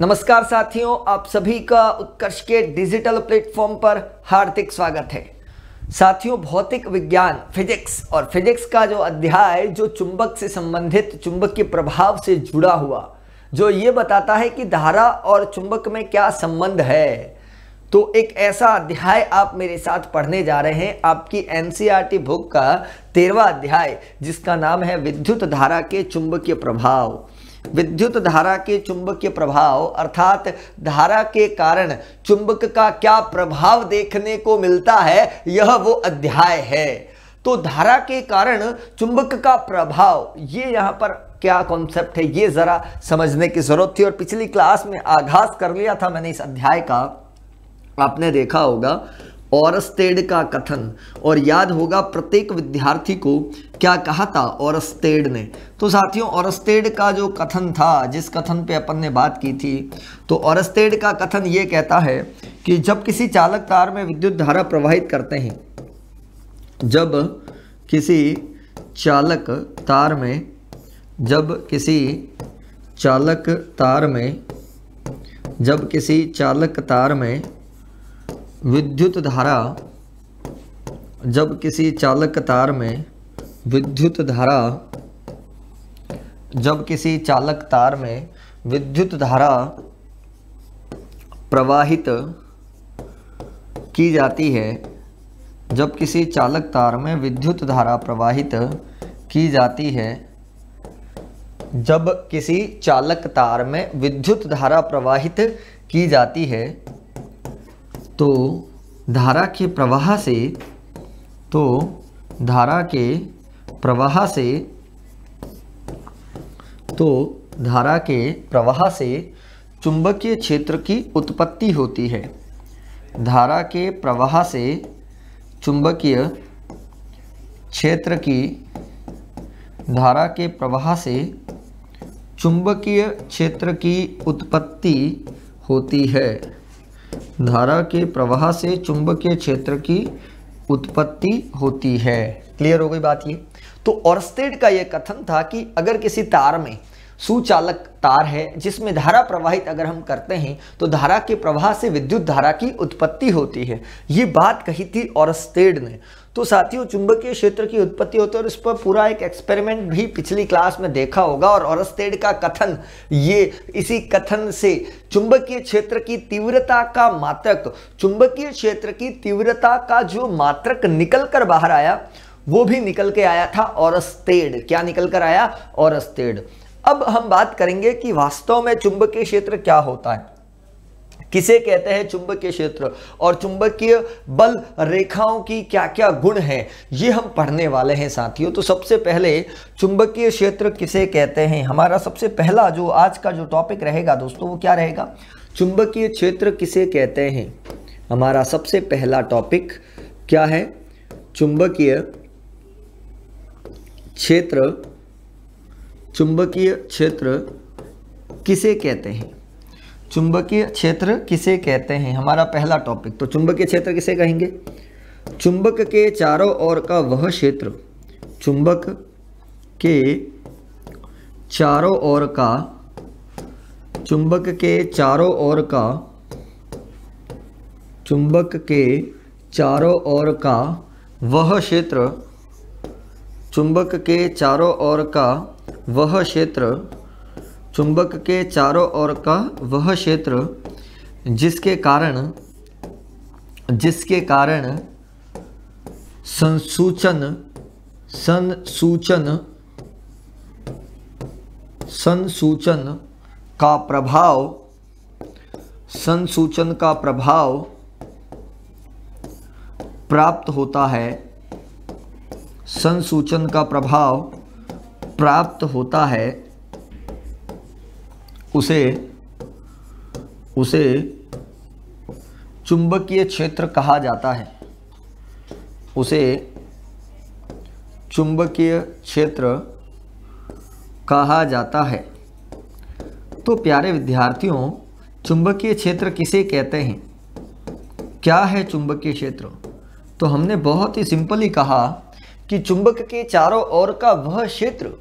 नमस्कार साथियों आप सभी का उत्कर्ष के डिजिटल प्लेटफॉर्म पर हार्दिक स्वागत है साथियों भौतिक विज्ञान फिजिक्स और फिजिक्स का जो अध्याय जो चुंबक से संबंधित चुंबक के प्रभाव से जुड़ा हुआ जो ये बताता है कि धारा और चुंबक में क्या संबंध है तो एक ऐसा अध्याय आप मेरे साथ पढ़ने जा रहे हैं आपकी एन बुक का तेरवा अध्याय जिसका नाम है विद्युत धारा के चुंबकीय प्रभाव विद्युत धारा के चुंबकीय प्रभाव अर्थात धारा के कारण चुंबक का क्या प्रभाव देखने को मिलता है यह वो अध्याय है तो धारा के कारण चुंबक का प्रभाव ये यहां पर क्या कॉन्सेप्ट है ये ज़रा समझने की ज़रूरत थी और पिछली क्लास में आघात कर लिया था मैंने इस अध्याय का आपने देखा होगा औरस्तेड का कथन और याद होगा प्रत्येक विद्यार्थी को क्या कहा था औरस्तेड ने तो साथियों औरस्तेड का जो कथन था जिस कथन पे अपन ने बात की थी तो औरस्तेड का कथन ये कहता है कि जब किसी चालक तार में विद्युत धारा प्रवाहित करते हैं जब किसी चालक तार में जब किसी चालक तार में जब किसी चालक तार में विद्युत धारा जब किसी चालक तार में विद्युत धारा जब किसी चालक तार में विद्युत धारा प्रवाहित की जाती है जब किसी चालक तार में विद्युत धारा प्रवाहित की जाती है जब किसी चालक तार में विद्युत धारा प्रवाहित की जाती है तो धारा के प्रवाह से तो धारा के प्रवाह से तो धारा के प्रवाह से चुंबकीय क्षेत्र की उत्पत्ति होती है धारा के प्रवाह से चुंबकीय क्षेत्र की धारा के प्रवाह से चुंबकीय क्षेत्र की उत्पत्ति होती है धारा के प्रवाह से चुंबकीय क्षेत्र की उत्पत्ति होती है क्लियर हो गई बात ये तो ऑर्स्टेड का यह कथन था कि अगर किसी तार में सुचालक तार है जिसमें धारा प्रवाहित अगर हम करते हैं तो धारा के प्रवाह से विद्युत धारा की उत्पत्ति होती है ये बात कही थी ऑरस्टेड ने तो साथियों चुंबकीय क्षेत्र की उत्पत्ति होती है और इस पर पूरा एक एक्सपेरिमेंट भी पिछली क्लास में देखा होगा और औरस्तेड का कथन ये इसी कथन से चुंबकीय क्षेत्र की तीव्रता का मात्रक चुंबकीय क्षेत्र की तीव्रता का जो मात्रक निकल कर बाहर आया वो भी निकल के आया था औरस्तेड क्या निकल कर आया औरस्तेड अब हम बात करेंगे कि वास्तव में चुंबकीय क्षेत्र क्या होता है किसे कहते हैं चुंबकीय क्षेत्र और चुंबकीय बल रेखाओं की क्या क्या गुण हैं ये हम पढ़ने वाले हैं साथियों तो सबसे पहले चुंबकीय क्षेत्र किसे कहते हैं हमारा सबसे पहला जो आज का जो टॉपिक रहेगा दोस्तों वो क्या रहेगा चुंबकीय क्षेत्र किसे कहते हैं हमारा सबसे पहला टॉपिक क्या है चुंबकीय क्षेत्र चुंबकीय क्षेत्र किसे कहते हैं चुंबकीय क्षेत्र किसे कहते हैं हमारा पहला टॉपिक तो चुंबकीय क्षेत्र किसे कहेंगे चुंबक के चारों ओर का वह क्षेत्र चुंबक के चारों ओर का चुंबक के चारों ओर का चुंबक के चारों ओर का वह क्षेत्र चुंबक के चारों ओर का वह क्षेत्र चुंबक के चारों ओर का वह क्षेत्र जिसके कारण जिसके कारण संसूचन संसूचन संसूचन का प्रभाव संसूचन का प्रभाव प्राप्त होता है संसूचन का प्रभाव प्राप्त होता है उसे उसे चुंबकीय क्षेत्र कहा जाता है उसे चुंबकीय क्षेत्र कहा जाता है तो प्यारे विद्यार्थियों चुंबकीय क्षेत्र किसे कहते हैं क्या है चुंबकीय क्षेत्र तो हमने बहुत ही सिंपली कहा कि चुंबक के चारों ओर का वह क्षेत्र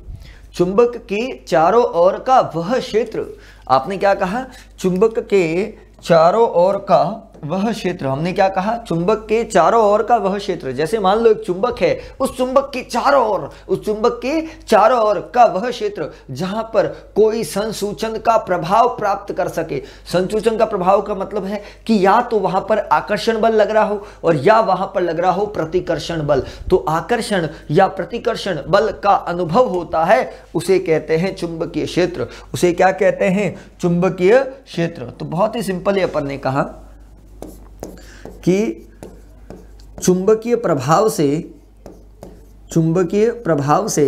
चुंबक के चारों ओर का वह क्षेत्र आपने क्या कहा चुंबक के चारों ओर का वह क्षेत्र हमने क्या कहा चुंबक के चारों ओर का वह क्षेत्र जैसे मान लो एक चुंबक है उस चुंबक के चारों ओर उस चुंबक के चारों ओर का वह क्षेत्र जहां पर कोई संसूचन का प्रभाव प्राप्त कर सके संसूचन का प्रभाव का मतलब है कि या तो वहां पर आकर्षण बल लग रहा हो और या वहां पर लग रहा हो प्रतिकर्षण बल तो आकर्षण या प्रतिकर्षण बल का अनुभव होता है उसे कहते हैं चुंबकीय क्षेत्र उसे क्या कहते हैं चुंबकीय क्षेत्र तो बहुत ही सिंपल अपन ने कहा कि चुंबकीय प्रभाव से चुंबकीय प्रभाव से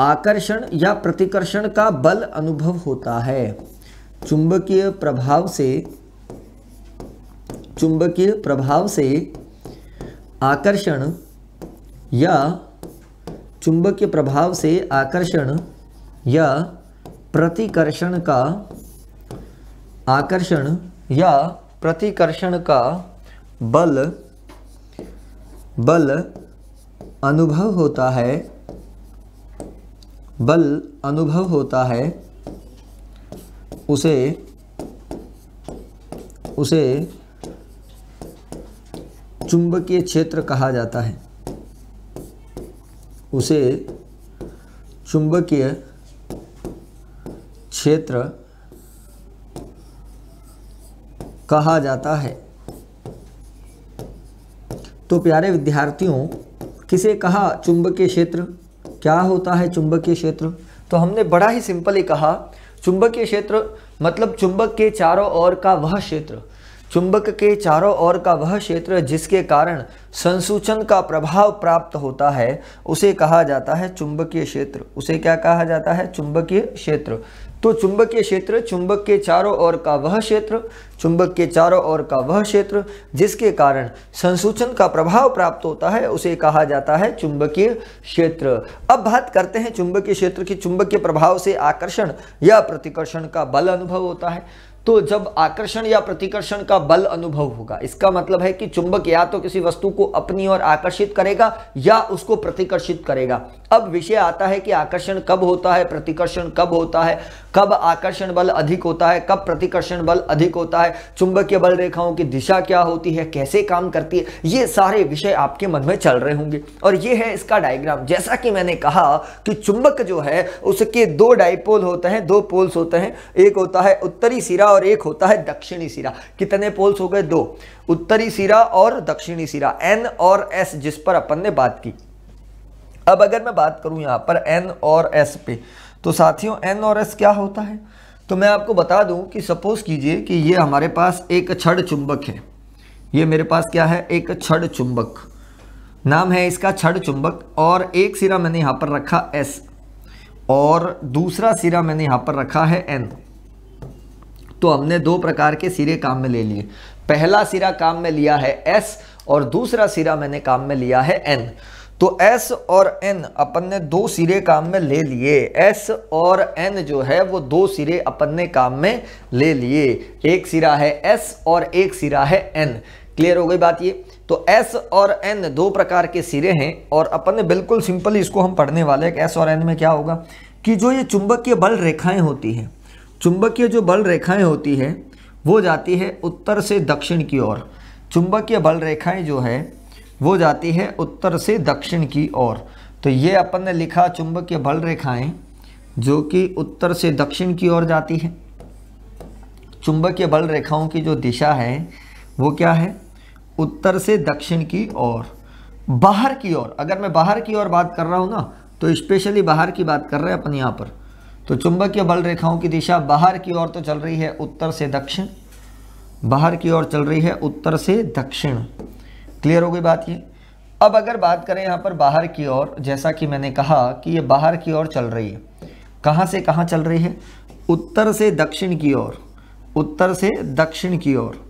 आकर्षण या प्रतिकर्षण का बल अनुभव होता है चुंबकीय प्रभाव से चुंबकीय प्रभाव से आकर्षण या चुंबकीय प्रभाव से आकर्षण या प्रतिकर्षण का आकर्षण या प्रतिकर्षण का बल बल अनुभव होता है बल अनुभव होता है उसे उसे चुंबकीय क्षेत्र कहा जाता है उसे चुंबकीय क्षेत्र कहा जाता है तो प्यारे विद्यार्थियों किसे कहा चुंबकीय क्षेत्र क्या होता है चुंबकीय क्षेत्र तो हमने बड़ा ही सिंपली कहा चुंबकीय क्षेत्र मतलब चुंबक के चारों ओर का वह क्षेत्र चुंबक के चारों ओर का वह क्षेत्र जिसके कारण संसूचन का प्रभाव प्राप्त होता है उसे कहा जाता है चुंबकीय क्षेत्र उसे क्या कहा जाता है चुंबकीय क्षेत्र तो चुंबकीय क्षेत्र चुंबक के चारों ओर का वह क्षेत्र चुंबक के चारों ओर का वह क्षेत्र जिसके कारण संसूचन का प्रभाव प्राप्त होता है उसे कहा जाता है चुंबकीय क्षेत्र अब बात करते हैं चुंबकीय क्षेत्र की चुंबकीय प्रभाव से आकर्षण या प्रतिकर्षण का बल अनुभव होता है तो जब आकर्षण या प्रतिकर्षण का बल अनुभव होगा इसका मतलब है कि चुंबक या तो किसी वस्तु को अपनी ओर आकर्षित करेगा या उसको प्रतिकर्षित करेगा अब विषय आता है कि आकर्षण कब होता है प्रतिकर्षण कब होता है कब आकर्षण बल अधिक होता है कब प्रतिकर्षण बल अधिक होता है चुंबकीय बल रेखाओं की दिशा क्या होती है कैसे काम करती है ये सारे विषय आपके मन में चल रहे होंगे और ये है इसका डायग्राम जैसा कि मैंने कहा कि चुंबक जो है उसके दो डाइपोल होते हैं दो पोल्स होते हैं एक होता है उत्तरी सिरा और एक होता है दक्षिणी सिरा कितने पोल्स हो गए दो उत्तरी सिरा और दक्षिणी सिरा एन और एस जिस पर अपन ने बात की अब अगर मैं बात करूं यहां पर एन और एस पे तो साथियों एन और एस क्या होता है तो मैं आपको बता दूं कि सपोज कीजिए कि ये हमारे पास एक छड़ चुंबक है ये मेरे पास क्या है एक छड़ चुंबक नाम है इसका छड़ चुंबक और एक सिरा मैंने यहां पर रखा एस और दूसरा सिरा मैंने यहां पर रखा है एन तो हमने दो प्रकार के सिरे काम में ले लिए पहला सिरा काम में लिया है एस और दूसरा सिरा मैंने काम में लिया है एन तो एस और एन अपन ने दो सिरे काम में ले लिए एस और एन जो है वो दो सिरे अपन ने काम में ले लिए एक सिरा है एस और एक सिरा है एन क्लियर हो गई बात ये तो एस और एन दो प्रकार के सिरे हैं और अपन ने बिल्कुल सिंपल इसको हम पढ़ने वाले हैं एस और एन में क्या होगा कि जो ये चुंबकीय बल रेखाएं होती हैं चुंबकीय जो बल रेखाएं होती है वो जाती है उत्तर से दक्षिण की ओर चुंबकीय बल रेखाएं जो है वो जाती है उत्तर से दक्षिण की ओर तो ये अपन ने लिखा चुंबकीय बल रेखाएं जो कि उत्तर से दक्षिण की ओर जाती है चुंबकीय बल रेखाओं की जो दिशा है वो क्या है उत्तर से दक्षिण की ओर बाहर की ओर अगर मैं बाहर की ओर बात कर रहा हूँ ना तो स्पेशली बाहर की बात कर रहे हैं अपन यहाँ पर तो चुंबकीय बल रेखाओं की दिशा बाहर की ओर तो चल रही है उत्तर से दक्षिण बाहर की ओर चल रही है उत्तर से दक्षिण क्लियर हो गई बात ये अब अगर बात करें यहाँ पर बाहर की ओर जैसा कि मैंने कहा कि ये बाहर की ओर चल रही है कहाँ से कहाँ चल रही है उत्तर से दक्षिण की ओर उत्तर से दक्षिण की ओर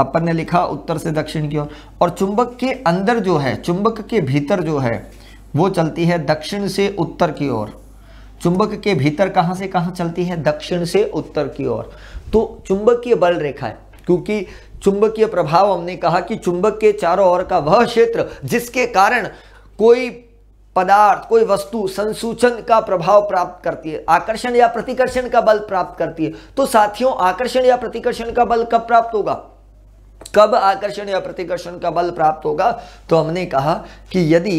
अपन ने लिखा उत्तर से दक्षिण की ओर और चुंबक के अंदर जो है चुंबक के भीतर जो है वो चलती है दक्षिण से उत्तर की ओर चुंबक के भीतर कहां से कहां चलती है दक्षिण से उत्तर की ओर तो चुंबकीय बल रेखा है क्योंकि चुंबकीय प्रभाव हमने कहा कि चुंबक के चारों ओर का वह क्षेत्र जिसके कारण कोई पदार्थ कोई वस्तु संसूचन का प्रभाव प्राप्त करती है आकर्षण या प्रतिकर्षण का बल प्राप्त करती है तो साथियों आकर्षण या प्रतिकर्षण का बल कब प्राप्त होगा कब आकर्षण या प्रतिकर्षण का बल प्राप्त होगा तो हमने कहा कि यदि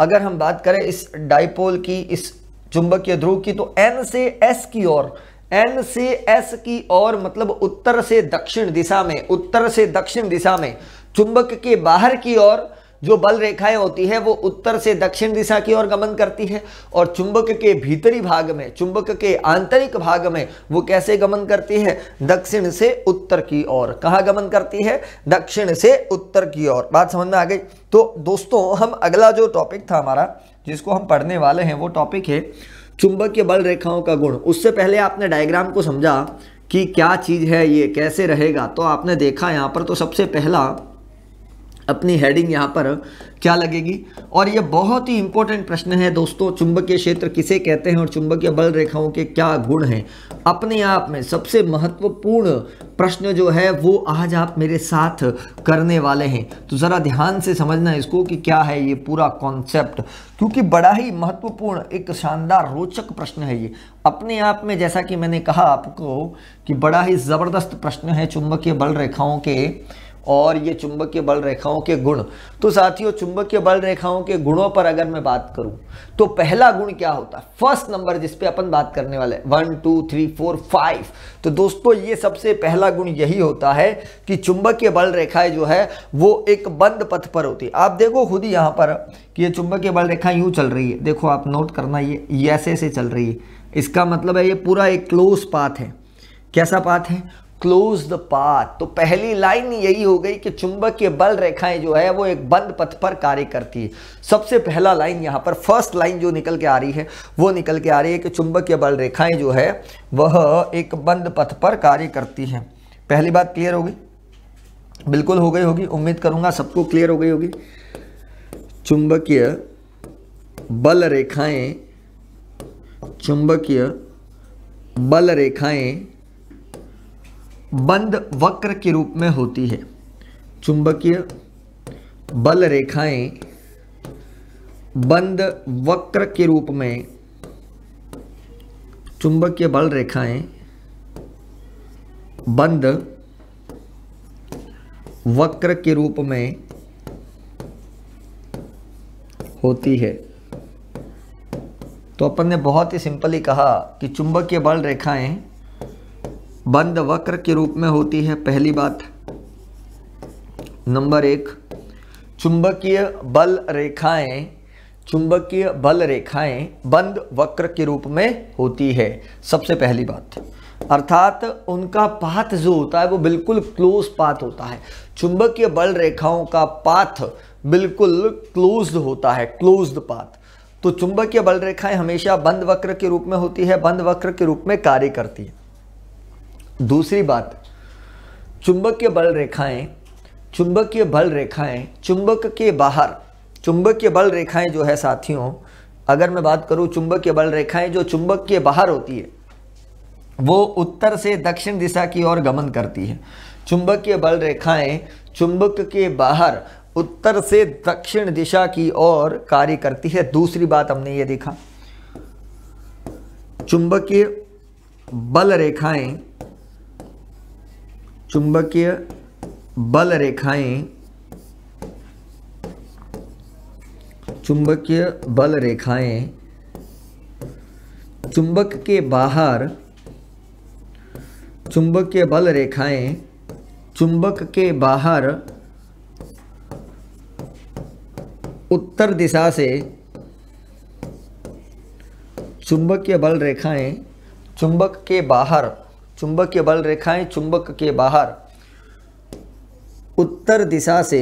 अगर हम बात करें इस डाइपोल की इस चुंबकीय ध्रुव की तो एन से एस की ओर एन से एस की ओर मतलब उत्तर से दक्षिण दिशा में उत्तर से दक्षिण दिशा में चुंबक के बाहर की ओर जो बल रेखाएं होती है वो उत्तर से दक्षिण दिशा की ओर गमन करती है और चुंबक के भीतरी भाग में चुंबक के आंतरिक भाग में वो कैसे गमन करती है दक्षिण से उत्तर की ओर कहाँ गमन करती है दक्षिण से उत्तर की ओर बात समझ में आ गई तो दोस्तों हम अगला जो टॉपिक था हमारा जिसको हम पढ़ने वाले हैं वो टॉपिक है चुंबक के बल रेखाओं का गुण उससे पहले आपने डायग्राम को समझा कि क्या चीज़ है ये कैसे रहेगा तो आपने देखा यहाँ पर तो सबसे पहला अपनी हेडिंग यहाँ पर क्या लगेगी और ये बहुत ही इंपॉर्टेंट प्रश्न है दोस्तों चुंबकीय क्षेत्र किसे कहते हैं और चुंबकीय बल रेखाओं के क्या गुण हैं अपने आप में सबसे महत्वपूर्ण प्रश्न जो है वो आज आप मेरे साथ करने वाले हैं तो ज़रा ध्यान से समझना इसको कि क्या है ये पूरा कॉन्सेप्ट क्योंकि बड़ा ही महत्वपूर्ण एक शानदार रोचक प्रश्न है ये अपने आप में जैसा कि मैंने कहा आपको कि बड़ा ही ज़बरदस्त प्रश्न है चुंबकीय बल रेखाओं के और ये चुंबकीय बल रेखाओं के गुण तो साथियों चुंबकीय बल रेखाओं के गुणों पर अगर मैं बात करूं तो पहला गुण क्या होता है फर्स्ट नंबर जिस पे अपन बात करने वाले one two three four five तो दोस्तों ये सबसे पहला गुण यही होता है कि चुंबकीय बल रेखाएं जो है वो एक बंद पथ पर होती है आप देखो खुद ही यहाँ पर कि ये चुंबकीय बल रेखा यूँ चल रही है देखो आप नोट करना ये ऐसे ऐसे चल रही है इसका मतलब है ये पूरा एक क्लोज पाथ है कैसा पाथ है क्लोज द पाथ तो पहली लाइन यही हो गई कि के बल रेखाएं जो है वो एक बंद पथ पर कार्य करती है सबसे पहला लाइन यहां पर फर्स्ट लाइन जो निकल के आ रही है वो निकल के आ रही है कि के बल रेखाएं जो है वह एक बंद पथ पर कार्य करती है पहली बात क्लियर होगी बिल्कुल हो गई होगी उम्मीद करूंगा सबको क्लियर हो गई होगी चुंबकीय बल रेखाएं चुंबकीय बल रेखाएं बंद वक्र के रूप में होती है चुंबकीय बल रेखाएं बंद वक्र के रूप में चुंबकीय बल रेखाएं बंद वक्र के रूप में होती है तो अपन ने बहुत ही सिंपली कहा कि चुंबकीय बल रेखाएं बंद वक्र के रूप में होती है पहली बात नंबर एक चुंबकीय बल रेखाएं चुंबकीय बल रेखाएं बंद वक्र के रूप में होती है सबसे पहली बात अर्थात उनका पाथ जो होता है वो बिल्कुल क्लोज पाथ होता है चुंबकीय बल रेखाओं का पाथ बिल्कुल क्लोज्ड होता है क्लोज्ड पाथ तो चुंबकीय बल रेखाएं हमेशा बंद वक्र के रूप में होती है बंद वक्र के रूप में कार्य करती है दूसरी बात चुंबकीय बल रेखाएं चुंबकीय बल रेखाएं चुंबक के बाहर चुंबकीय बल रेखाएं जो है साथियों अगर मैं बात करूं चुंबकीय बल रेखाएं जो चुंबक के बाहर होती है वो उत्तर से दक्षिण दिशा की ओर गमन करती है चुंबकीय बल रेखाएं चुंबक के बाहर उत्तर से दक्षिण दिशा की ओर कार्य करती है दूसरी बात हमने ये देखा चुंबकीय बल रेखाएं चुंबकीय बल रेखाएं चुंबकीय बल रेखाएं चुंबक के बाहर चुंबकीय बल रेखाएं चुंबक के बाहर उत्तर दिशा से चुंबकीय बल रेखाएं चुंबक के बाहर चुंबकीय बल रेखाएं चुंबक के बाहर उत्तर दिशा से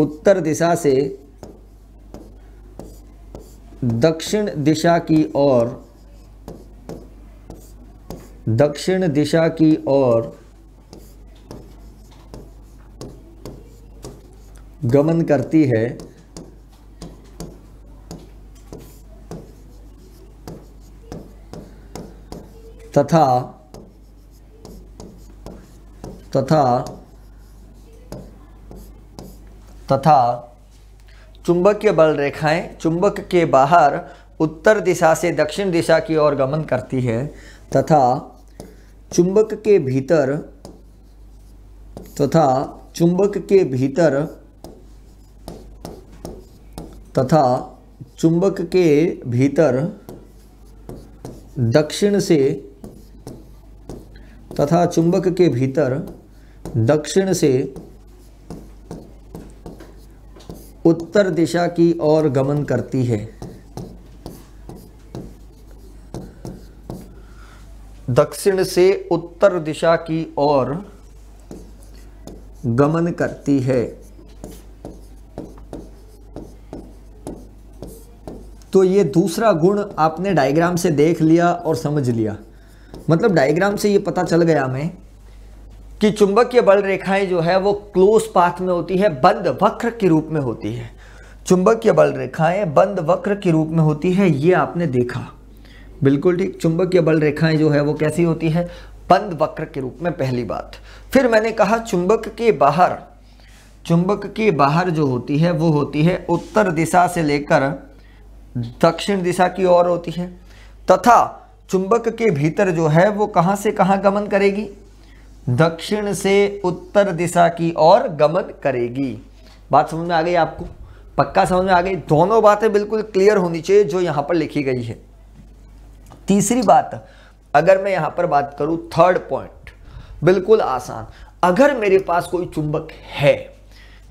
उत्तर दिशा से दक्षिण दिशा की ओर दक्षिण दिशा की ओर गमन करती है तथा तथा तथा चुंबकीय बल रेखाएं चुंबक के बाहर उत्तर दिशा से दक्षिण दिशा की ओर गमन करती है तथा चुंबक के भीतर तथा चुंबक के भीतर तथा चुंबक के भीतर दक्षिण से तथा चुंबक के भीतर दक्षिण से उत्तर दिशा की ओर गमन करती है दक्षिण से उत्तर दिशा की ओर गमन करती है तो ये दूसरा गुण आपने डायग्राम से देख लिया और समझ लिया मतलब डायग्राम से ये पता चल गया हमें कि चुंबकीय बल रेखाएं जो है वो क्लोज पाथ में होती है बंद वक्र के रूप में होती है चुंबकीय बल रेखाएं बंद वक्र के रूप में होती है ये आपने देखा बिल्कुल ठीक चुंबकीय बल रेखाएं जो है वो कैसी होती है बंद वक्र के रूप में पहली बात फिर मैंने कहा चुंबक के बाहर चुंबक के बाहर जो होती है वो होती है उत्तर दिशा से लेकर दक्षिण दिशा की ओर होती है तथा चुंबक के भीतर जो है वो कहां से कहां गमन करेगी दक्षिण से उत्तर दिशा की ओर गमन करेगी बात समझ में आ गई आपको पक्का समझ में आ गई दोनों बातें बिल्कुल क्लियर होनी चाहिए जो यहां पर लिखी गई है तीसरी बात अगर मैं यहां पर बात करूं थर्ड पॉइंट बिल्कुल आसान अगर मेरे पास कोई चुंबक है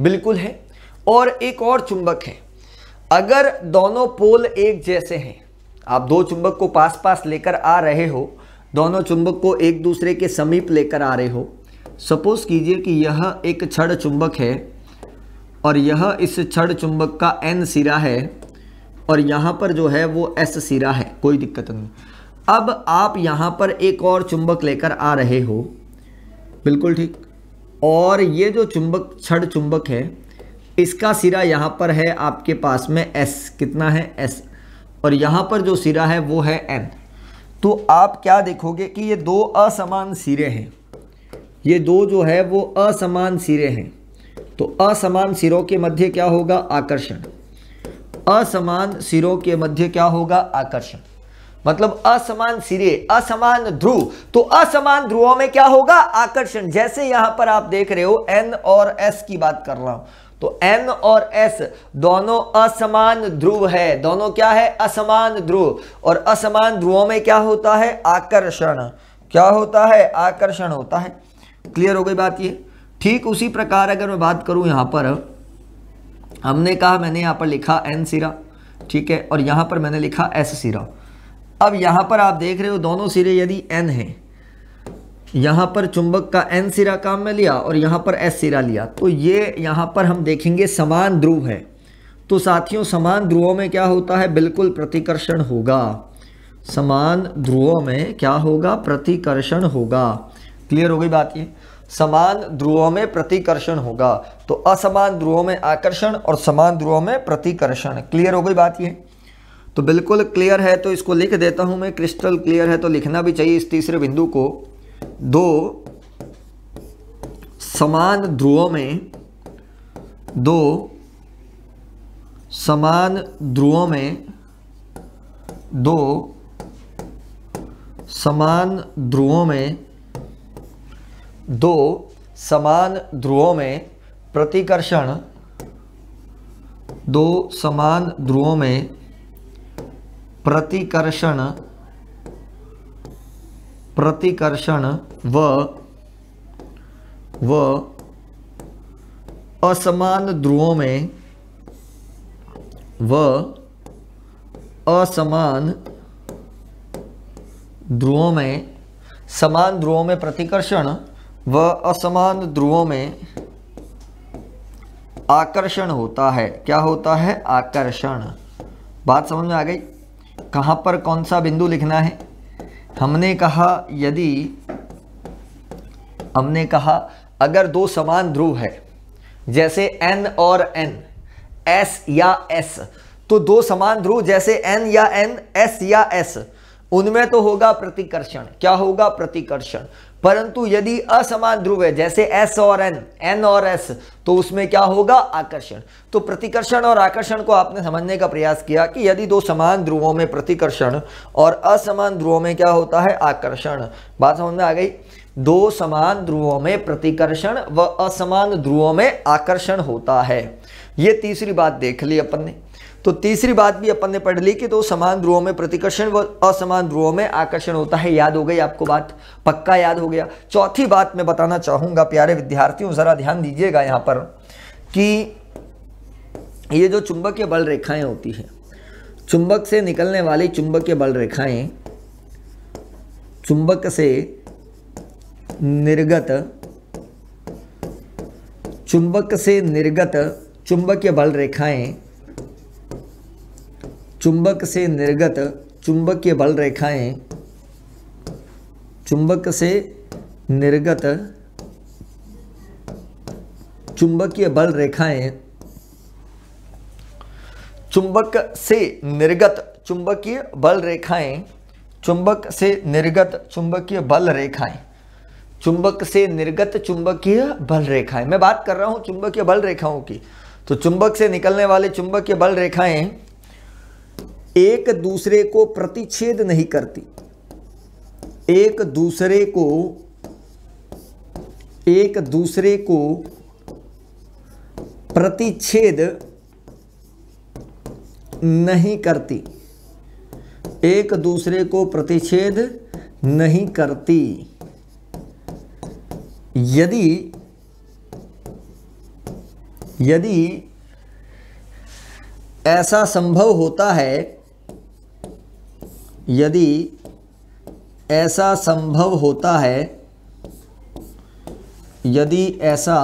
बिल्कुल है और एक और चुंबक है अगर दोनों पोल एक जैसे हैं आप दो चुंबक को पास पास लेकर आ रहे हो दोनों चुंबक को एक दूसरे के समीप लेकर आ रहे हो सपोज कीजिए कि यह एक छड़ चुंबक है और यह इस छड़ चुंबक का एन सिरा है और यहाँ पर जो है वो एस सिरा है कोई दिक्कत नहीं अब आप यहाँ पर एक और चुंबक लेकर आ रहे हो बिल्कुल ठीक और ये जो चुंबक छड़ चुंबक है इसका सिरा यहाँ पर है आपके पास में एस कितना है एस और यहाँ पर जो सिरा है वो है एन तो आप क्या देखोगे कि ये दो असमान सिरे हैं ये दो जो है वो असमान सिरे हैं तो असमान सिरों के मध्य क्या होगा आकर्षण असमान सिरों के मध्य क्या होगा आकर्षण मतलब असमान सिरे असमान ध्रुव तो असमान ध्रुवों में क्या होगा आकर्षण जैसे यहां पर आप देख रहे हो एन और एस की बात कर रहा हूं तो N और S दोनों असमान ध्रुव है दोनों क्या है असमान ध्रुव और असमान ध्रुवों में क्या होता है आकर्षण क्या होता है आकर्षण होता है क्लियर हो गई बात ये ठीक उसी प्रकार अगर मैं बात करूं यहां पर हमने कहा मैंने यहां पर लिखा एन सिरा ठीक है और यहां पर मैंने लिखा एस सिरा अब यहां पर आप देख रहे हो दोनों सिरे यदि एन है यहाँ पर चुंबक का एन सिरा काम में लिया और यहाँ पर एस सिरा लिया तो ये यहाँ पर हम देखेंगे समान ध्रुव है तो साथियों समान ध्रुवों में क्या होता है बिल्कुल प्रतिकर्षण होगा समान ध्रुवों में क्या होगा प्रतिकर्षण होगा क्लियर हो गई बात ये समान ध्रुवों में प्रतिकर्षण होगा तो असमान ध्रुवों में आकर्षण और समान ध्रुवों में प्रतिकर्षण क्लियर हो गई बात ये तो बिल्कुल क्लियर है तो इसको लिख देता हूँ मैं क्रिस्टल क्लियर है तो लिखना भी चाहिए इस तीसरे बिंदु को दो समान ध्रुवों में दो समान ध्रुवों में दो समान ध्रुवों में दो समान ध्रुवों में प्रतिकर्षण दो समान ध्रुवों में प्रतिकर्षण प्रतिकर्षण व व असमान ध्रुवों में व असमान ध्रुवों में समान ध्रुवों में प्रतिकर्षण व असमान ध्रुवों में आकर्षण होता है क्या होता है आकर्षण बात समझ में आ गई कहाँ पर कौन सा बिंदु लिखना है हमने कहा यदि हमने कहा अगर दो समान ध्रुव है जैसे एन और एन एस या एस तो दो समान ध्रुव जैसे एन या एन एस या एस उनमें तो होगा प्रतिकर्षण क्या होगा प्रतिकर्षण परंतु यदि असमान ध्रुव है जैसे एस और एन एन और एस तो उसमें क्या होगा आकर्षण तो प्रतिकर्षण और आकर्षण को आपने समझने का प्रयास किया कि यदि दो समान ध्रुवों में प्रतिकर्षण और असमान ध्रुवों में क्या होता है आकर्षण बात समझ में आ गई दो समान ध्रुवों में प्रतिकर्षण व असमान ध्रुवों में आकर्षण होता है ये तीसरी बात देख ली अपन ने तो तीसरी बात भी अपन ने पढ़ ली कि दो तो समान ध्रुवों में प्रतिकर्षण व असमान ध्रुवों में आकर्षण होता है याद हो गई आपको बात पक्का याद हो गया चौथी बात मैं बताना चाहूंगा प्यारे विद्यार्थियों ज़रा ध्यान दीजिएगा यहां पर कि ये जो चुंबकीय बल रेखाएं होती हैं चुंबक से निकलने वाली चुंबकीय बल रेखाएं चुंबक से निर्गत चुंबक से निर्गत चुंबकीय बल रेखाएं चुंबक से निर्गत चुंबक के बल रेखाएं चुंबक से निर्गत चुंबकीय बल रेखाएं चुंबक से निर्गत चुंबकीय बल रेखाएं चुंबक से निर्गत चुंबकीय बल रेखाएं चुंबक से निर्गत चुंबकीय बल रेखाएं मैं बात कर रहा हूं चुंबकीय बल रेखाओं की तो चुंबक से निकलने वाले चुंबकीय बल रेखाएं एक दूसरे को प्रतिच्छेद नहीं करती एक दूसरे को एक दूसरे को प्रतिच्छेद नहीं करती एक दूसरे को प्रतिच्छेद नहीं करती यदि यदि ऐसा संभव होता है यदि ऐसा संभव होता है यदि ऐसा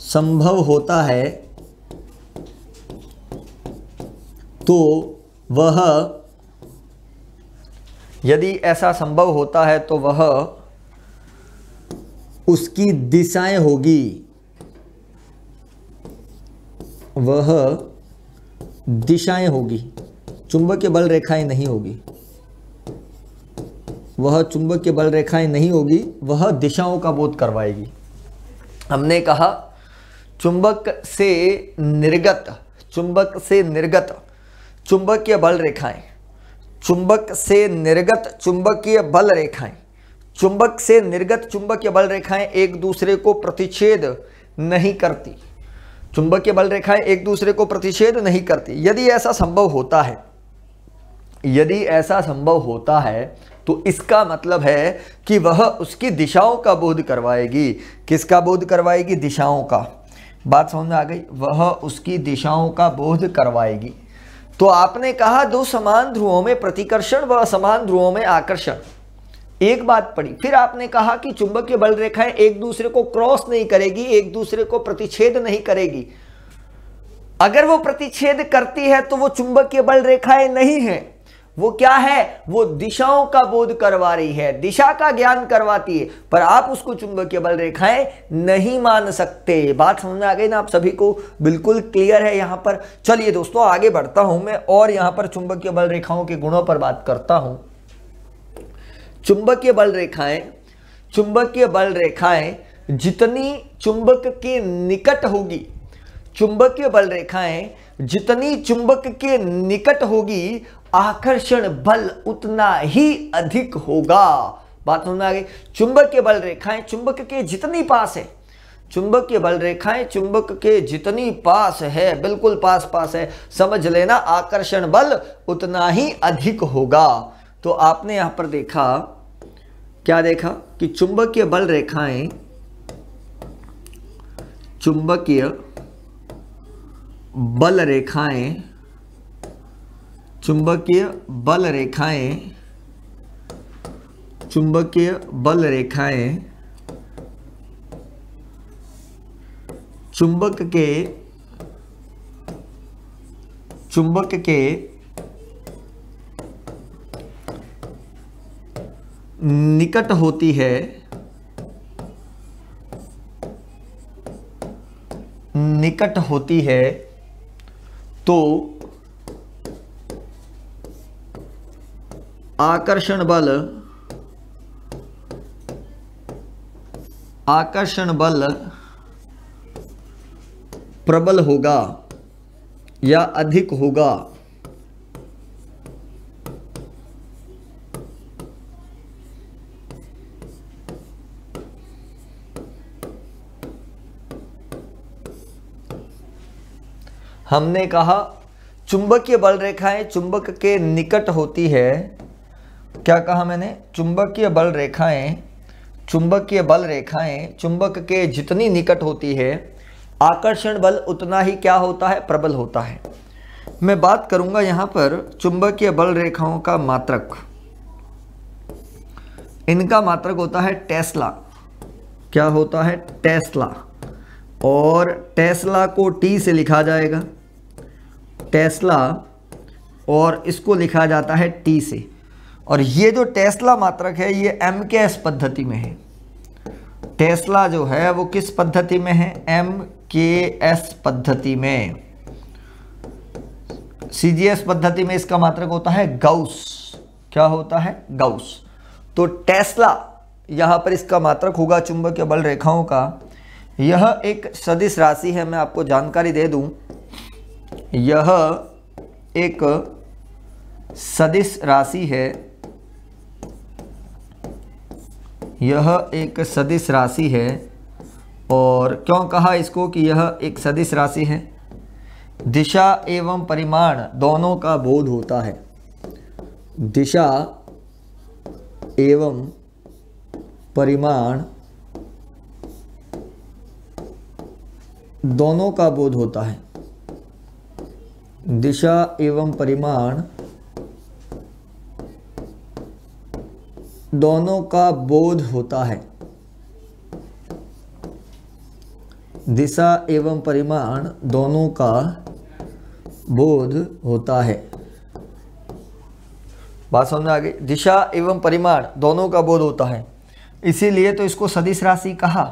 संभव होता है तो वह यदि ऐसा संभव होता है तो वह उसकी दिशाएं होगी वह दिशाएं होगी चुंबकीय बल रेखाएं नहीं होगी वह चुंबकीय बल रेखाएं नहीं होगी वह दिशाओं का बोध करवाएगी हमने कहा चुंबक से निर्गत चुंबक से निर्गत चुंबकीय बल रेखाएं चुंबक से निर्गत चुंबकीय बल रेखाएं चुंबक से निर्गत चुंबकीय बल रेखाएं एक दूसरे को प्रतिच्छेद नहीं करती चुंबकीय बल रेखाएं एक दूसरे को प्रतिच्छेद नहीं करती यदि ऐसा संभव होता है यदि ऐसा संभव होता है तो इसका मतलब है कि वह उसकी दिशाओं का बोध करवाएगी किसका बोध करवाएगी दिशाओं का बात समझ में आ गई वह उसकी दिशाओं का बोध करवाएगी तो आपने कहा दो समान ध्रुवों में प्रतिकर्षण व असमान ध्रुवों में आकर्षण एक बात पड़ी फिर आपने कहा कि चुंबकीय बल रेखाएं एक दूसरे को क्रॉस नहीं करेगी एक दूसरे को प्रतिच्छेद नहीं करेगी अगर वो प्रतिच्छेद करती है तो वो चुंबकीय बल रेखाएं नहीं है वो क्या है वो दिशाओं का बोध करवा रही है दिशा का ज्ञान करवाती है पर आप उसको चुंबकीय बल रेखाएं नहीं मान सकते बात समझ में आ गई ना आप सभी को बिल्कुल क्लियर है यहां पर चलिए दोस्तों आगे बढ़ता हूं मैं और यहां पर चुंबकीय बल रेखाओं के गुणों पर बात करता हूं चुंबकीय बल रेखाएं चुंबकीय बल रेखाएं जितनी चुंबक के निकट होगी चुंबकीय बल रेखाएं जितनी चुंबक के निकट होगी आकर्षण बल उतना ही अधिक होगा बात समझ आ गई चुंबक के बल रेखाएं चुंबक के जितनी पास है चुंबक के बल रेखाएं चुंबक के जितनी पास है बिल्कुल पास पास है समझ लेना आकर्षण बल उतना ही अधिक होगा तो आपने यहां पर देखा क्या देखा कि चुंबकीय बल रेखाएं चुंबकीय बल रेखाएं चुंबकीय बल रेखाएं चुंबकीय बल रेखाएं चुंबक के चुंबक के निकट होती है निकट होती है तो आकर्षण बल आकर्षण बल प्रबल होगा या अधिक होगा हमने कहा चुंबकीय बल रेखाएं चुंबक के निकट होती है क्या कहा मैंने चुंबकीय बल रेखाएं चुंबकीय बल रेखाएं चुंबक के जितनी निकट होती है आकर्षण बल उतना ही क्या होता है प्रबल होता है मैं बात करूंगा यहां पर चुंबकीय बल रेखाओं का मात्रक इनका मात्रक होता है टेस्ला क्या होता है टेस्ला और टेस्ला को टी से लिखा जाएगा टेस्ला और इसको लिखा जाता है टी से और ये जो टेस्ला मात्रक है ये एम के एस पद्धति में है टेस्ला जो है वो किस पद्धति में है एम के एस पद्धति में सी जी एस पद्धति में इसका मात्रक होता है गौस क्या होता है गौस तो टेस्ला यहां पर इसका मात्रक होगा चुंबकीय बल रेखाओं का यह एक सदिश राशि है मैं आपको जानकारी दे दूं यह एक सदिश राशि है यह एक सदिश राशि है और क्यों कहा इसको कि यह एक सदिश राशि है दिशा एवं परिमाण दोनों का बोध होता है दिशा एवं परिमाण दोनों का बोध होता है दिशा एवं परिमाण दोनों का बोध होता है दिशा एवं परिमाण दोनों का बोध होता है बात समझ आ गई दिशा एवं परिमाण दोनों का बोध होता है इसीलिए तो इसको सदिश राशि कहा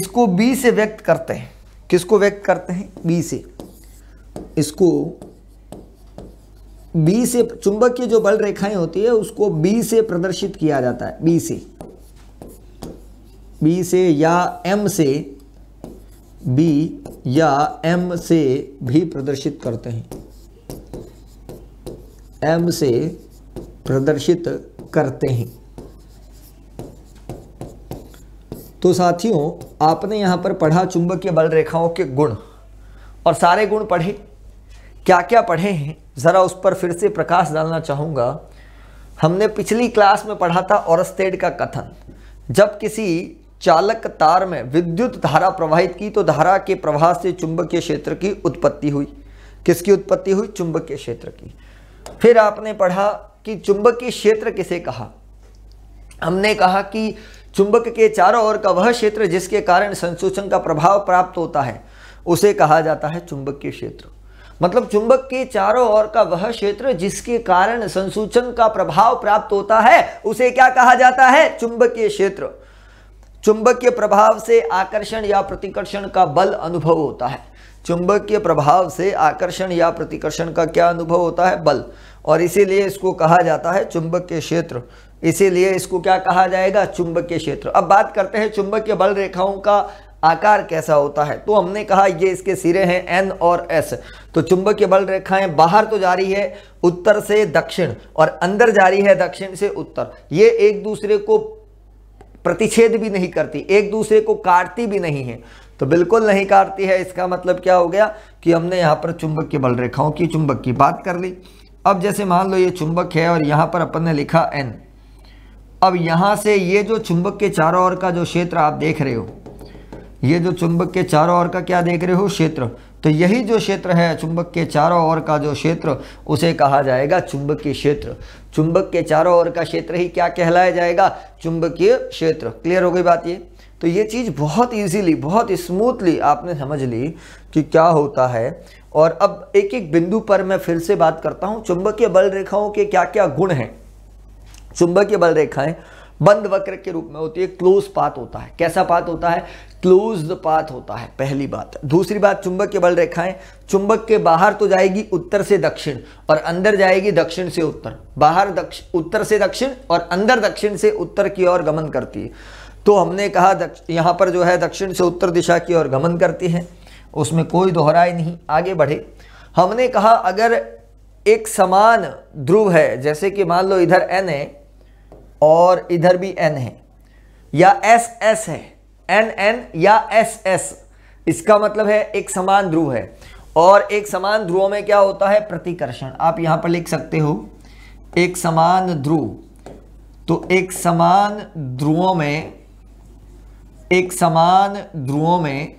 इसको बी से व्यक्त करते हैं किसको व्यक्त करते हैं बी से इसको बी से चुंबक की जो बल रेखाएं होती है उसको बी से प्रदर्शित किया जाता है बी से बी से या एम से बी या एम से भी प्रदर्शित करते हैं एम से प्रदर्शित करते हैं तो साथियों आपने यहां पर पढ़ा चुंबकीय बल रेखाओं के गुण और सारे गुण पढ़े क्या क्या पढ़े हैं ज़रा उस पर फिर से प्रकाश डालना चाहूँगा हमने पिछली क्लास में पढ़ा था औरस्तेड का कथन जब किसी चालक तार में विद्युत धारा प्रवाहित की तो धारा के प्रवाह से चुंबकीय क्षेत्र की उत्पत्ति हुई किसकी उत्पत्ति हुई चुंबकीय क्षेत्र की फिर आपने पढ़ा कि चुंबकीय क्षेत्र किसे कहा हमने कहा कि चुंबक के चारों ओर का वह क्षेत्र जिसके कारण संसूचन का प्रभाव प्राप्त होता है उसे कहा जाता है चुंबकीय क्षेत्र मतलब चुंबक के चारों ओर का वह क्षेत्र जिसके कारण संसूचन का प्रभाव प्राप्त होता है उसे क्या कहा जाता है चुंबकीय क्षेत्र चुंबकीय प्रभाव से आकर्षण या प्रतिकर्षण का बल अनुभव होता है चुंबकीय प्रभाव से आकर्षण या प्रतिकर्षण का क्या अनुभव होता है बल और इसीलिए इसको कहा जाता है चुंबकीय क्षेत्र इसीलिए इसको क्या कहा जाएगा चुंबकीय क्षेत्र अब बात करते हैं चुंबकीय बल रेखाओं का आकार कैसा होता है तो हमने कहा ये इसके सिरे हैं एन और एस तो चुंबकीय बल रेखाएं बाहर तो जा रही है उत्तर से दक्षिण और अंदर जा रही है दक्षिण से उत्तर ये एक दूसरे को प्रतिच्छेद भी नहीं करती एक दूसरे को काटती भी नहीं है तो बिल्कुल नहीं काटती है इसका मतलब क्या हो गया कि हमने यहाँ पर चुंबक की बल रेखाओं की चुंबक की बात कर ली अब जैसे मान लो ये चुंबक है और यहाँ पर अपन ने लिखा एन अब यहाँ से ये जो चुंबक के चारों ओर का जो क्षेत्र आप देख रहे हो ये जो चुंबक के चारों ओर का क्या देख रहे हो क्षेत्र तो यही जो क्षेत्र है चुंबक के चारों ओर का जो क्षेत्र उसे कहा जाएगा चुंबकीय क्षेत्र चुंबक के चारों ओर का क्षेत्र ही क्या कहलाया जाएगा चुंबकीय क्षेत्र क्लियर हो गई बात ये तो ये चीज़ बहुत इजीली बहुत स्मूथली आपने समझ ली कि क्या होता है और अब एक एक बिंदु पर मैं फिर से बात करता हूँ चुंबकीय बल रेखाओं के क्या क्या गुण हैं चुंबकीय बल रेखाएं है? बंद वक्र के रूप में होती है क्लोज पाथ होता है कैसा पाथ होता है क्लोज पाथ होता है पहली बात दूसरी बात चुंबक के बल रेखाएं चुंबक के बाहर तो जाएगी उत्तर से दक्षिण और अंदर जाएगी दक्षिण से उत्तर बाहर दक्षिण उत्तर से दक्षिण और अंदर दक्षिण से उत्तर की ओर गमन करती है तो हमने कहा यहां पर जो है दक्षिण से उत्तर दिशा की ओर गमन करती है उसमें कोई दोहराए नहीं आगे बढ़े हमने कहा अगर एक समान ध्रुव है जैसे कि मान लो इधर एन है और इधर भी एन है या एस एस है एन एन या एस एस इसका मतलब है एक समान ध्रुव है और एक समान ध्रुव में क्या होता है प्रतिकर्षण आप यहां पर लिख सकते हो एक समान ध्रुव तो एक समान ध्रुवों में एक समान ध्रुवों में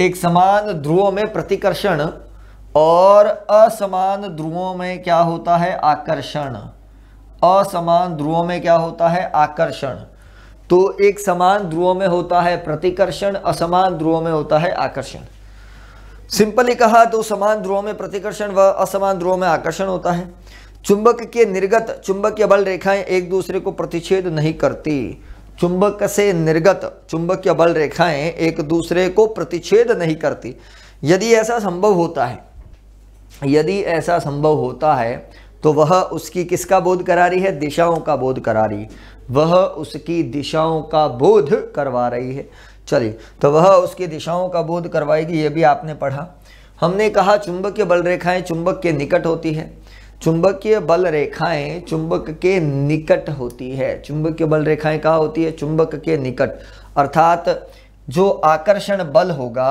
एक समान ध्रुवों में प्रतिकर्षण और असमान ध्रुवों में क्या होता है आकर्षण असमान ध्रुवों में क्या होता है आकर्षण तो एक समान ध्रुवों में होता है प्रतिकर्षण असमान ध्रुवों में होता है आकर्षण सिंपली कहा तो समान ध्रुवों में प्रतिकर्षण व असमान ध्रुवों में आकर्षण होता है चुंबक के निर्गत चुंबकीय बल रेखाएं एक दूसरे को प्रतिच्छेद नहीं करती चुंबक से निर्गत चुंबकीय बल रेखाएं एक दूसरे को प्रतिच्छेद नहीं करती यदि ऐसा संभव होता है यदि ऐसा संभव होता है तो वह उसकी किसका बोध करा रही है दिशाओं का बोध करा रही वह उसकी दिशाओं का बोध करवा रही है चलिए तो वह उसकी दिशाओं का बोध करवाएगी ये भी आपने पढ़ा हमने कहा चुंबकीय बल रेखाएं चुंबक के निकट होती है चुंबकीय बल रेखाएं चुंबक के निकट होती है चुंबकीय बल रेखाएं कहाँ होती है चुंबक के निकट अर्थात जो आकर्षण बल होगा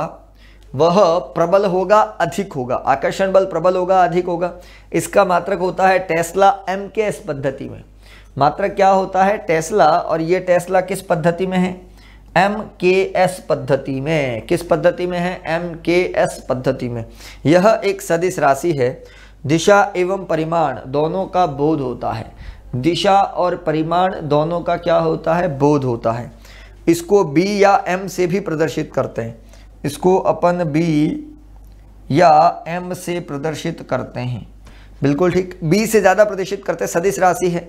वह प्रबल होगा अधिक होगा आकर्षण बल प्रबल होगा अधिक होगा इसका मात्रक होता है टेस्ला एम के एस पद्धति में मात्रक क्या होता है टेस्ला और ये टेस्ला किस पद्धति में है एम के एस पद्धति में किस पद्धति में है एम के एस पद्धति में यह एक सदिश राशि है दिशा एवं परिमाण दोनों का बोध होता है दिशा और परिमाण दोनों का क्या होता है बोध होता है इसको बी या एम से भी प्रदर्शित करते हैं इसको अपन बी या एम से प्रदर्शित करते हैं बिल्कुल ठीक बी से ज़्यादा प्रदर्शित करते हैं सदिश राशि है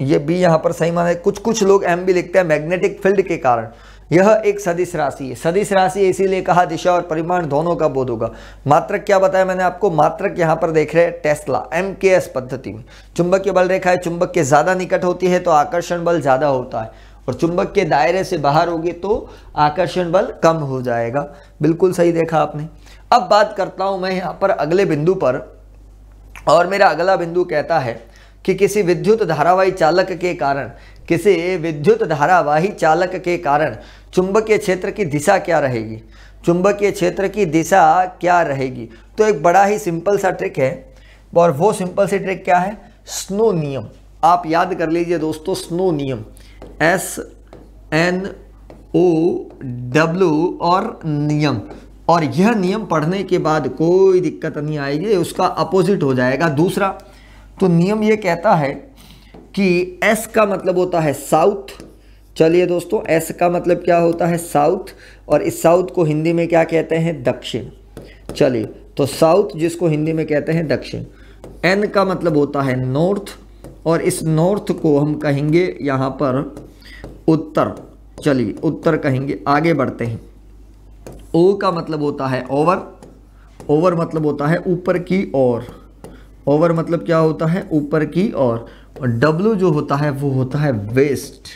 ये बी यहाँ पर सही माना है कुछ कुछ लोग एम भी लिखते हैं मैग्नेटिक फील्ड के कारण यह एक सदिश राशि है सदिश राशि इसीलिए कहा दिशा और परिमाण दोनों का बोध होगा मात्रक क्या बताया मैंने आपको मात्रक यहाँ पर देख रहे हैं टेस्ला एम के एस पद्धति में चुंबकीय बल रेखा है चुंबक के ज़्यादा निकट होती है तो आकर्षण बल ज़्यादा होता है और चुंबक के दायरे से बाहर होगी तो आकर्षण बल कम हो जाएगा बिल्कुल सही देखा आपने अब बात करता हूं मैं यहाँ पर अगले बिंदु पर और मेरा अगला बिंदु कहता है कि किसी विद्युत धारावाही चालक के कारण किसी विद्युत धारावाही चालक के कारण चुंबकीय क्षेत्र की दिशा क्या रहेगी चुंबकीय क्षेत्र की दिशा क्या रहेगी तो एक बड़ा ही सिंपल सा ट्रिक है और वो सिंपल सी ट्रिक क्या है स्नो नियम आप याद कर लीजिए दोस्तों स्नो नियम एस एन ओ डब्ल्यू और नियम और यह नियम पढ़ने के बाद कोई दिक्कत नहीं आएगी उसका अपोजिट हो जाएगा दूसरा तो नियम यह कहता है कि एस का मतलब होता है साउथ चलिए दोस्तों एस का मतलब क्या होता है साउथ और इस साउथ को हिंदी में क्या कहते हैं दक्षिण चलिए तो साउथ जिसको हिंदी में कहते हैं दक्षिण एन का मतलब होता है नॉर्थ और इस नॉर्थ को हम कहेंगे यहाँ पर उत्तर चलिए उत्तर कहेंगे आगे बढ़ते हैं ओ का मतलब होता है ओवर ओवर मतलब होता है ऊपर की ओर ओवर मतलब क्या होता है ऊपर की ओर और डब्लू जो होता है वो होता है वेस्ट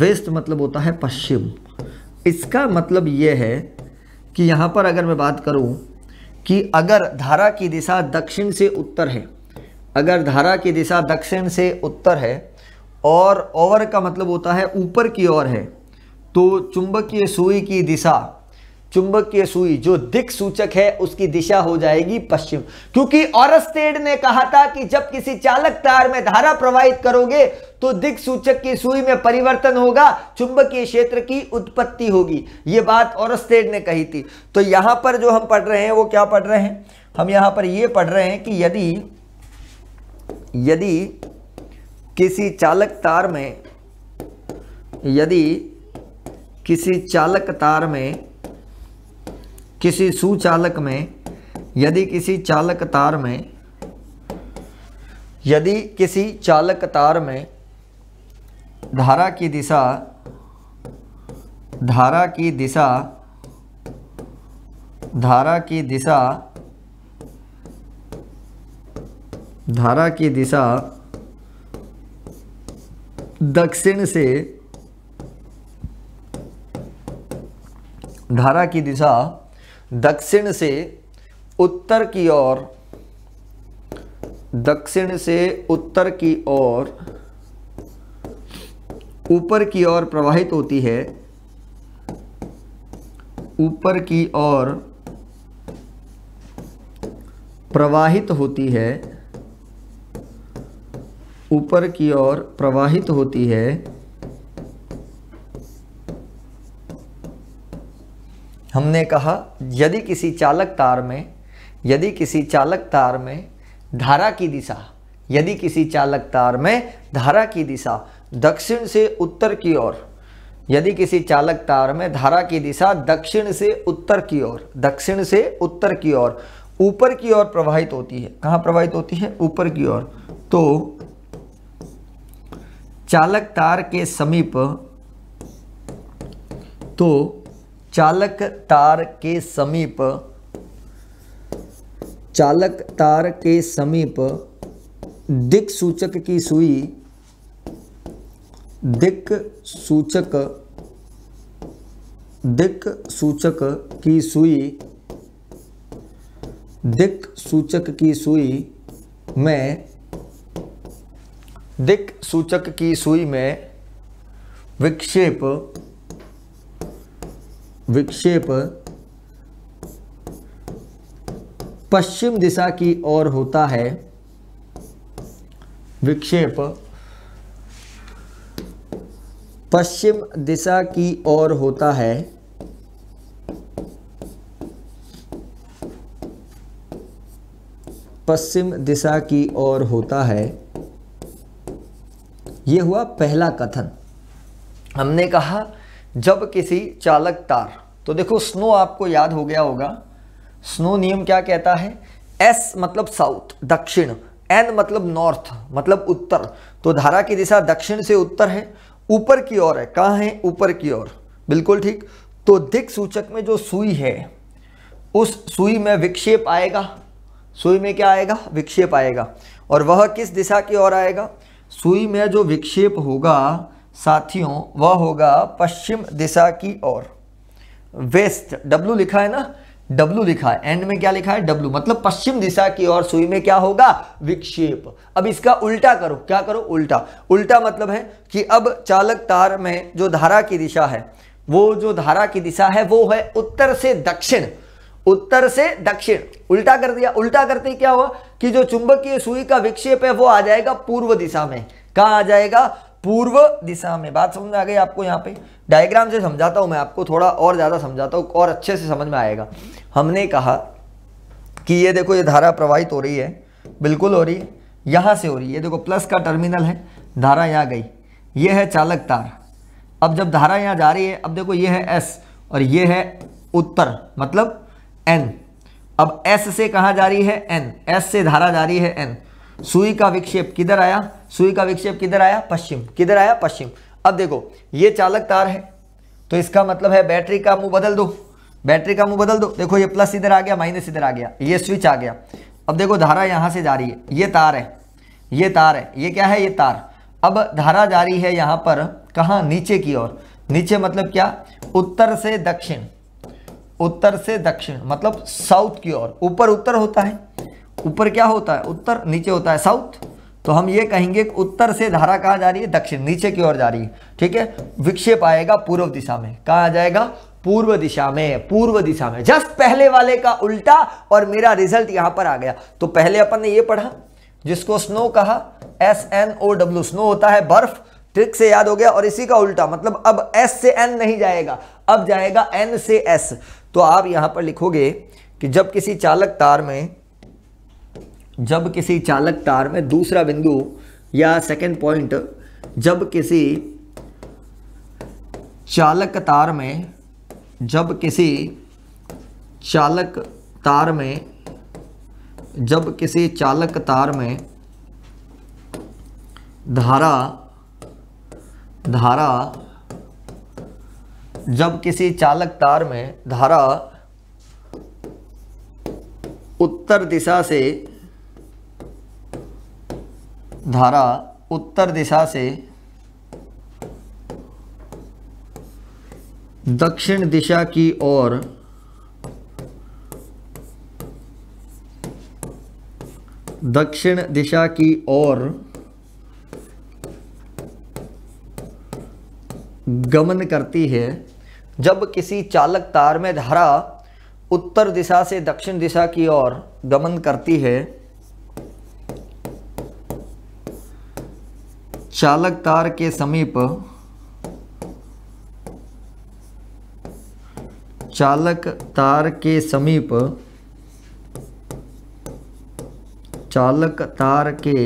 वेस्ट मतलब होता है पश्चिम इसका मतलब ये है कि यहाँ पर अगर मैं बात करूँ कि अगर धारा की दिशा दक्षिण से उत्तर है अगर धारा की दिशा दक्षिण से उत्तर है और ओवर का मतलब होता है ऊपर की ओर है तो चुंबकीय सुई की दिशा चुंबकीय सुई जो दिख सूचक है उसकी दिशा हो जाएगी पश्चिम क्योंकि औरस्टेड ने कहा था कि जब किसी चालक तार में धारा प्रवाहित करोगे तो दिख सूचक की सुई में परिवर्तन होगा चुंबकीय क्षेत्र की उत्पत्ति होगी यह बात औरस्टेड ने कही थी तो यहां पर जो हम पढ़ रहे हैं वो क्या पढ़ रहे हैं हम यहां पर यह पढ़ रहे हैं कि यदि यदि किसी चालक तार में यदि किसी चालक तार में किसी सुचालक में यदि किसी चालक तार में यदि किसी चालक तार में धारा की दिशा धारा की दिशा धारा की दिशा धारा की दिशा दक्षिण से धारा की दिशा दक्षिण से उत्तर की ओर दक्षिण से उत्तर की ओर ऊपर की ओर प्रवाहित होती है ऊपर की ओर प्रवाहित होती है ऊपर की ओर प्रवाहित होती है हमने कहा यदि किसी चालक तार में यदि किसी चालक तार में धारा की दिशा यदि किसी चालक तार में धारा की दिशा दक्षिण से उत्तर की ओर यदि किसी चालक तार में धारा की दिशा दक्षिण से उत्तर की ओर दक्षिण से उत्तर की ओर ऊपर की ओर प्रवाहित होती है कहाँ प्रवाहित होती है ऊपर की ओर तो चालक तार के समीप तो चालक तार के समीप चालक तार के समीप दिक सूचक की सुई दिक सूचक दिक सूचक की सुई दिक सूचक की सुई में दिक सूचक की सुई में विक्षेप विक्षेप पश्चिम दिशा की ओर होता है विक्षेप पश्चिम दिशा की ओर होता है पश्चिम दिशा की ओर होता है ये हुआ पहला कथन हमने कहा जब किसी चालक तार तो देखो स्नो आपको याद हो गया होगा स्नो नियम क्या कहता है एस मतलब साउथ दक्षिण एन मतलब नॉर्थ मतलब उत्तर तो धारा की दिशा दक्षिण से उत्तर है ऊपर की ओर है कहाँ है ऊपर की ओर बिल्कुल ठीक तो दिक सूचक में जो सुई है उस सुई में विक्षेप आएगा सुई में क्या आएगा विक्षेप आएगा और वह किस दिशा की ओर आएगा सुई में जो विक्षेप होगा साथियों वह होगा पश्चिम दिशा की ओर वेस्ट डब्लू लिखा है ना डब्लू लिखा है एंड में क्या लिखा है डब्लू मतलब पश्चिम दिशा की ओर सुई में क्या होगा विक्षेप अब इसका उल्टा करो क्या करो उल्टा उल्टा मतलब है कि अब चालक तार में जो धारा की दिशा है वो जो धारा की दिशा है वो है उत्तर से दक्षिण उत्तर से दक्षिण उल्टा कर दिया उल्टा करते ही क्या हुआ कि जो चुंबकीय सुई का विक्षेप है वो आ जाएगा पूर्व दिशा में कहा आ जाएगा पूर्व दिशा में बात समझ में आ गई आपको यहाँ पे डायग्राम से समझाता हूं मैं आपको थोड़ा और ज़्यादा समझाता हूँ और अच्छे से समझ में आएगा हमने कहा कि ये देखो ये धारा प्रवाहित हो रही है बिल्कुल हो रही है यहां से हो रही है देखो प्लस का टर्मिनल है धारा यहाँ गई ये है चालक तार अब जब धारा यहाँ जा रही है अब देखो ये है एस और ये है उत्तर मतलब एन अब एस से कहा जा रही है एन एस से धारा जा रही है एन सुई का विक्षेप किधर आया सुई का विक्षेप किधर आया पश्चिम किधर आया पश्चिम अब देखो ये चालक तार है तो इसका मतलब है बैटरी का मुंह बदल दो बैटरी का मुंह बदल दो देखो ये प्लस इधर आ गया माइनस इधर आ गया ये स्विच आ गया अब देखो धारा यहाँ से जा रही है ये तार है ये तार है ये क्या है ये तार अब धारा जारी है यहाँ पर कहाँ नीचे की ओर नीचे मतलब क्या उत्तर से दक्षिण उत्तर से दक्षिण मतलब साउथ की ओर ऊपर उत्तर होता है ऊपर क्या होता है उत्तर नीचे होता है साउथ तो हम ये कहेंगे कि उत्तर से धारा कहाँ जा रही है दक्षिण नीचे की ओर जा रही है ठीक है विक्षेप आएगा पूर्व दिशा में कहा जाएगा पूर्व दिशा में पूर्व दिशा में जस्ट पहले वाले का उल्टा और मेरा रिजल्ट यहां पर आ गया तो पहले अपन ने ये पढ़ा जिसको स्नो कहा S N O W snow होता है बर्फ ट्रिक से याद हो गया और इसी का उल्टा मतलब अब एस से एन नहीं जाएगा अब जाएगा एन से एस तो आप यहां पर लिखोगे कि जब किसी चालक तार में जब किसी चालक तार में दूसरा बिंदु या सेकेंड पॉइंट जब किसी चालक तार में जब किसी चालक तार में जब किसी चालक तार में धारा धारा जब किसी चालक तार में धारा उत्तर दिशा से धारा उत्तर दिशा से दक्षिण दिशा की ओर दक्षिण दिशा की ओर गमन करती है जब किसी चालक तार में धारा उत्तर दिशा से दक्षिण दिशा की ओर गमन करती है चालक तार के समीप चालक तार के समीप चालक तार के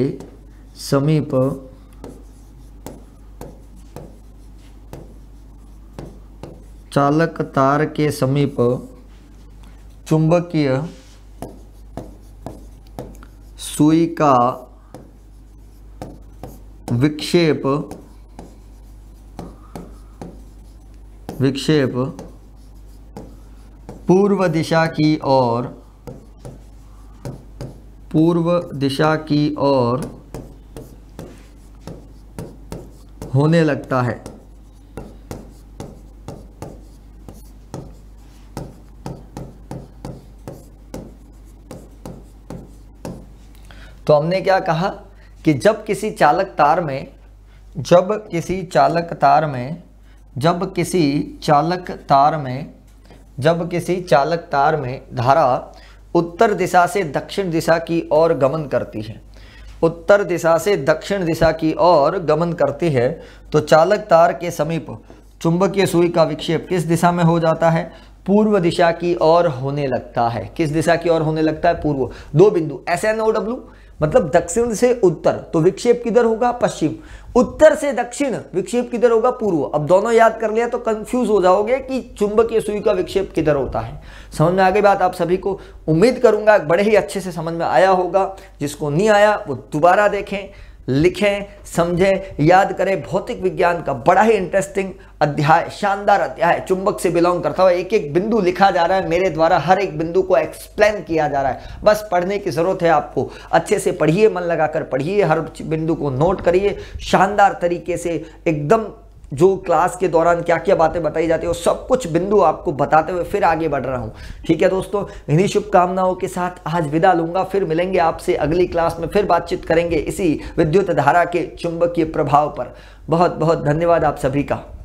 समीप चालक तार के समीप चुंबकीय सुई का विक्षेप विक्षेप पूर्व दिशा की ओर पूर्व दिशा की ओर होने लगता है तो हमने क्या कहा कि जब किसी चालक तार में जब किसी चालक तार में जब किसी चालक तार में जब किसी चालक तार में धारा उत्तर दिशा से दक्षिण दिशा की ओर गमन करती है उत्तर दिशा से दक्षिण दिशा की ओर गमन करती है तो चालक तार के समीप चुंबकीय सुई का विक्षेप किस दिशा में हो जाता है पूर्व दिशा की ओर होने लगता है किस दिशा की ओर होने लगता है पूर्व दो बिंदु एस एन ओ डब्ल्यू मतलब दक्षिण से उत्तर तो विक्षेप किधर होगा पश्चिम उत्तर से दक्षिण विक्षेप किधर होगा पूर्व अब दोनों याद कर लिया तो कंफ्यूज हो जाओगे कि चुंबकीय सुई का विक्षेप किधर होता है समझ में आगे बात आप सभी को उम्मीद करूंगा बड़े ही अच्छे से समझ में आया होगा जिसको नहीं आया वो दोबारा देखें लिखें समझें याद करें भौतिक विज्ञान का बड़ा ही इंटरेस्टिंग अध्याय शानदार अध्याय चुंबक से बिलोंग करता हुआ एक एक बिंदु लिखा जा रहा है मेरे द्वारा हर एक बिंदु को एक्सप्लेन किया जा रहा है बस पढ़ने की ज़रूरत है आपको अच्छे से पढ़िए मन लगाकर पढ़िए हर बिंदु को नोट करिए शानदार तरीके से एकदम जो क्लास के दौरान क्या क्या बातें बताई जाती है वो सब कुछ बिंदु आपको बताते हुए फिर आगे बढ़ रहा हूँ ठीक है दोस्तों इन्हीं शुभकामनाओं के साथ आज विदा लूंगा फिर मिलेंगे आपसे अगली क्लास में फिर बातचीत करेंगे इसी विद्युत धारा के चुंबकीय प्रभाव पर बहुत बहुत धन्यवाद आप सभी का